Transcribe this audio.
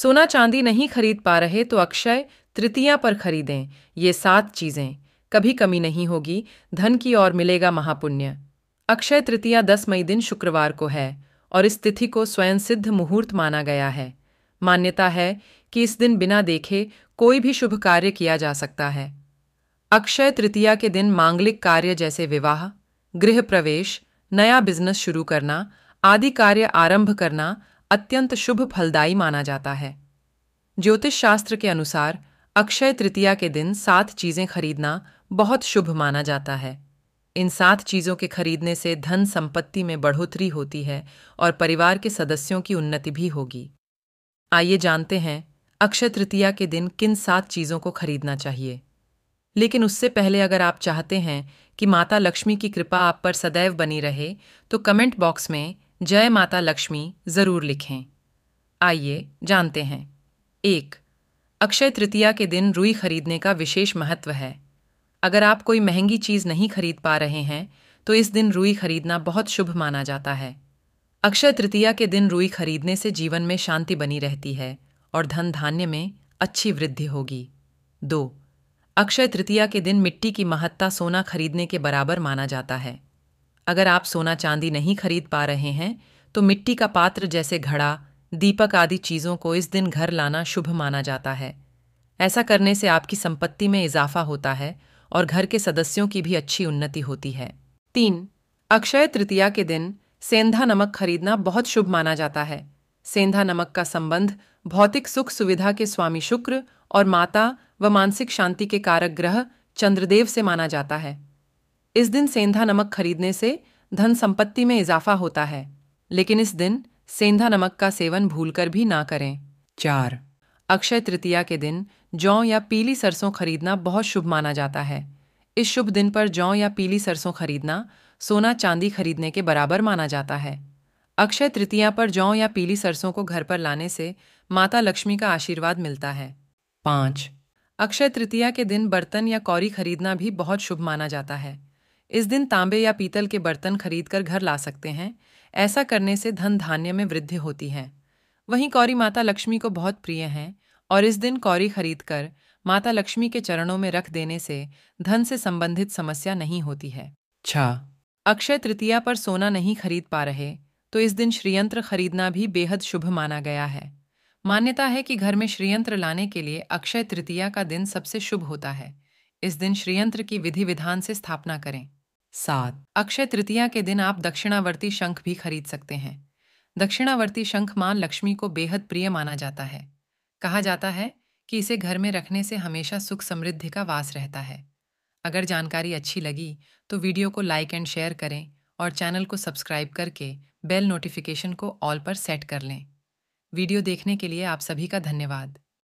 सोना चांदी नहीं खरीद पा रहे तो अक्षय तृतीया पर खरीदें ये सात चीज़ें कभी कमी नहीं होगी धन की ओर मिलेगा महापुण्य अक्षय तृतीया दस मई दिन शुक्रवार को है और इस तिथि को स्वयं सिद्ध मुहूर्त माना गया है मान्यता है कि इस दिन बिना देखे कोई भी शुभ कार्य किया जा सकता है अक्षय तृतीया के दिन मांगलिक कार्य जैसे विवाह गृह प्रवेश नया बिजनेस शुरू करना आदि कार्य आरंभ करना अत्यंत शुभ फलदायी माना जाता है ज्योतिष शास्त्र के अनुसार अक्षय तृतीया के दिन सात चीज़ें खरीदना बहुत शुभ माना जाता है इन सात चीज़ों के खरीदने से धन संपत्ति में बढ़ोतरी होती है और परिवार के सदस्यों की उन्नति भी होगी आइए जानते हैं अक्षय तृतीया के दिन किन सात चीज़ों को खरीदना चाहिए लेकिन उससे पहले अगर आप चाहते हैं कि माता लक्ष्मी की कृपा आप पर सदैव बनी रहे तो कमेंट बॉक्स में जय माता लक्ष्मी ज़रूर लिखें आइए जानते हैं एक अक्षय तृतीया के दिन रुई खरीदने का विशेष महत्व है अगर आप कोई महंगी चीज़ नहीं खरीद पा रहे हैं तो इस दिन रुई खरीदना बहुत शुभ माना जाता है अक्षय तृतीया के दिन रुई खरीदने से जीवन में शांति बनी रहती है और धन धान्य में अच्छी वृद्धि होगी दो अक्षय तृतीया के दिन मिट्टी की महत्ता सोना खरीदने के बराबर माना जाता है अगर आप सोना चांदी नहीं खरीद पा रहे हैं तो मिट्टी का पात्र जैसे घड़ा दीपक आदि चीज़ों को इस दिन घर लाना शुभ माना जाता है ऐसा करने से आपकी संपत्ति में इजाफा होता है और घर के सदस्यों की भी अच्छी उन्नति होती है तीन अक्षय तृतीया के दिन सेंधा नमक खरीदना बहुत शुभ माना जाता है सेंधा नमक का संबंध भौतिक सुख सुविधा के स्वामी शुक्र और माता व मानसिक शांति के कारक ग्रह चंद्रदेव से माना जाता है इस दिन सेंधा नमक खरीदने से धन संपत्ति में इजाफा होता है लेकिन इस दिन सेंधा नमक का सेवन भूलकर भी ना करें चार अक्षय तृतीया के दिन जौ या पीली सरसों खरीदना बहुत शुभ माना जाता है इस शुभ दिन पर जौ या पीली सरसों खरीदना सोना चांदी खरीदने के बराबर माना जाता है अक्षय तृतीया पर जौ या पीली सरसों को घर पर लाने से माता लक्ष्मी का आशीर्वाद मिलता है पाँच अक्षय तृतीया के दिन बर्तन या कौरी खरीदना भी बहुत शुभ माना जाता है इस दिन तांबे या पीतल के बर्तन खरीदकर घर ला सकते हैं ऐसा करने से धन धान्य में वृद्धि होती है वहीं कौरी माता लक्ष्मी को बहुत प्रिय हैं और इस दिन कौरी खरीदकर माता लक्ष्मी के चरणों में रख देने से धन से संबंधित समस्या नहीं होती है छा अच्छा। अक्षय तृतीया पर सोना नहीं खरीद पा रहे तो इस दिन श्रीयंत्र खरीदना भी बेहद शुभ माना गया है मान्यता है कि घर में श्रीयंत्र लाने के लिए अक्षय तृतीया का दिन सबसे शुभ होता है इस दिन श्रीयंत्र की विधि विधान से स्थापना करें सात अक्षय तृतीया के दिन आप दक्षिणावर्ती शंख भी खरीद सकते हैं दक्षिणावर्ती शंख मां लक्ष्मी को बेहद प्रिय माना जाता है कहा जाता है कि इसे घर में रखने से हमेशा सुख समृद्धि का वास रहता है अगर जानकारी अच्छी लगी तो वीडियो को लाइक एंड शेयर करें और चैनल को सब्सक्राइब करके बेल नोटिफिकेशन को ऑल पर सेट कर लें वीडियो देखने के लिए आप सभी का धन्यवाद